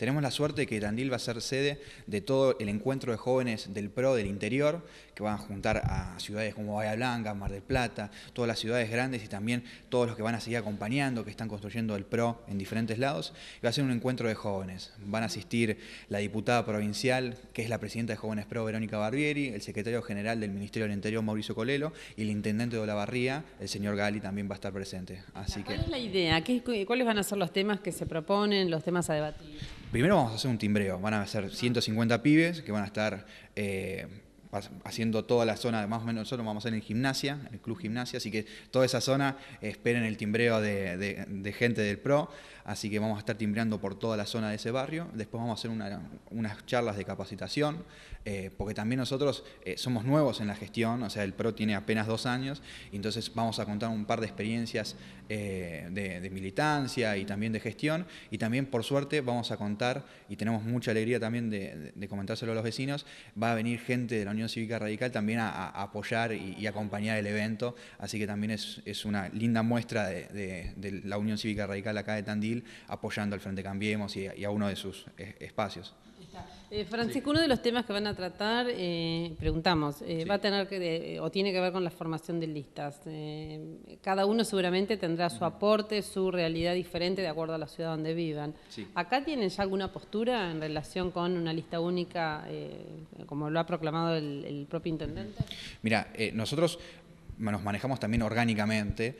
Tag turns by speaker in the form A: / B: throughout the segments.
A: Tenemos la suerte de que Tandil va a ser sede de todo el encuentro de jóvenes del PRO del interior, que van a juntar a ciudades como Bahía Blanca, Mar del Plata, todas las ciudades grandes y también todos los que van a seguir acompañando, que están construyendo el PRO en diferentes lados. va a ser un encuentro de jóvenes. Van a asistir la diputada provincial, que es la presidenta de Jóvenes PRO, Verónica Barbieri, el secretario general del Ministerio del Interior, Mauricio Colelo, y el intendente de Olavarría, el señor Gali, también va a estar presente. Ah, ¿Cuál es
B: la idea? ¿Cuáles van a ser los temas que se proponen, los temas a debatir?
A: primero vamos a hacer un timbreo, van a ser 150 pibes que van a estar eh, haciendo toda la zona, más o menos nosotros vamos a hacer en gimnasia, en el club gimnasia, así que toda esa zona eh, esperen el timbreo de, gente del PRO, así que vamos a estar timbreando por toda la zona de ese barrio, después vamos a hacer unas charlas de capacitación, eh, porque también nosotros eh, somos nuevos en la gestión, o sea, el PRO tiene apenas dos años, entonces vamos a contar un par de experiencias de, militancia y también de gestión, y también por suerte vamos a contar, y tenemos mucha alegría también de, comentárselo a los vecinos, va a venir gente de la Unión Unión Cívica Radical también a, apoyar y, acompañar el evento, así que también es, una linda muestra de, la Unión Cívica Radical acá de Tandil apoyando al Frente Cambiemos y a uno de sus eh, espacios.
B: Eh, Francisco, uno de los temas que van a tratar, eh, preguntamos, eh, va a tener que, o tiene que ver con la formación de listas. cada uno seguramente tendrá su aporte, su realidad diferente de acuerdo a la ciudad donde vivan. ¿Acá tienen ya alguna postura en relación con una lista única, como lo ha proclamado el, el propio intendente?
A: Mira, nosotros nos manejamos también orgánicamente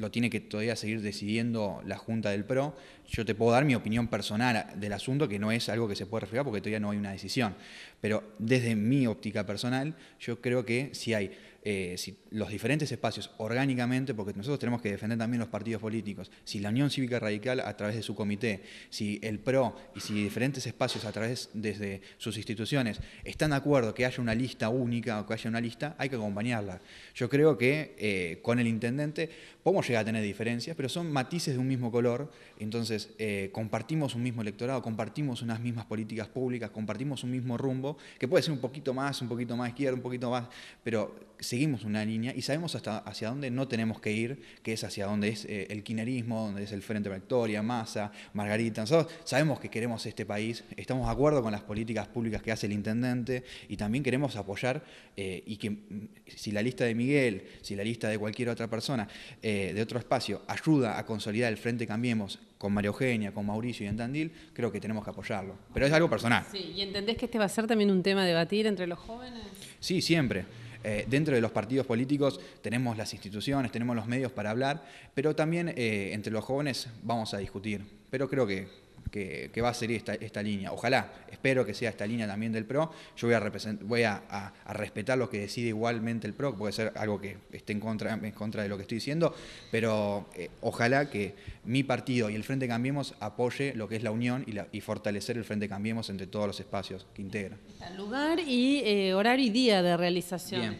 A: lo tiene que todavía seguir decidiendo la Junta del PRO. Yo te puedo dar mi opinión personal del asunto, que no es algo que se puede reflejar porque todavía no hay una decisión. Pero desde mi óptica personal, yo creo que si hay eh, si los diferentes espacios orgánicamente, porque nosotros tenemos que defender también los partidos políticos, si la Unión Cívica Radical a través de su comité, si el PRO y si diferentes espacios a través desde sus instituciones están de acuerdo que haya una lista única o que haya una lista, hay que acompañarla. Yo creo que eh, con el intendente podemos llegar a tener diferencias, pero son matices de un mismo color, entonces eh, compartimos un mismo electorado, compartimos unas mismas políticas públicas, compartimos un mismo rumbo, que puede ser un poquito más, un poquito más izquierdo, un poquito más, pero seguimos una línea y sabemos hasta hacia dónde no tenemos que ir, que es hacia dónde es eh, el quinerismo, donde es el Frente Vectoria, Victoria, Massa, Margarita. sabemos que queremos este país, estamos de acuerdo con las políticas públicas que hace el intendente y también queremos apoyar eh, y que mm, si la lista de Miguel, si la lista de cualquier otra persona eh, de otro espacio ayuda a consolidar el Frente Cambiemos con María Eugenia, con Mauricio y en creo que tenemos que apoyarlo. Pero es algo personal.
B: Sí, ¿y entendés que este va a ser también un tema a debatir entre los jóvenes?
A: Sí, siempre. Eh, dentro de los partidos políticos tenemos las instituciones, tenemos los medios para hablar, pero también eh, entre los jóvenes vamos a discutir. Pero creo que que, va a ser esta, esta, línea. Ojalá, espero que sea esta línea también del PRO. Yo voy a, voy a, respetar lo que decide igualmente el PRO, puede ser algo que esté en contra, en contra de lo que estoy diciendo, pero eh, ojalá que mi partido y el Frente Cambiemos apoye lo que es la unión y, la, fortalecer el Frente Cambiemos entre todos los espacios que integra.
B: Lugar y eh, horario y día de realización.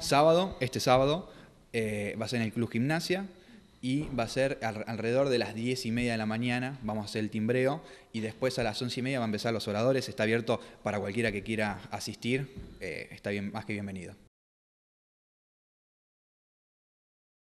A: Sábado, este sábado, eh, va a ser en el Club Gimnasia y va a ser alrededor de las 10 y media de la mañana, vamos a hacer el timbreo y después a las 11 y media van a empezar los oradores, está abierto para cualquiera que quiera asistir, eh, está bien, más que bienvenido.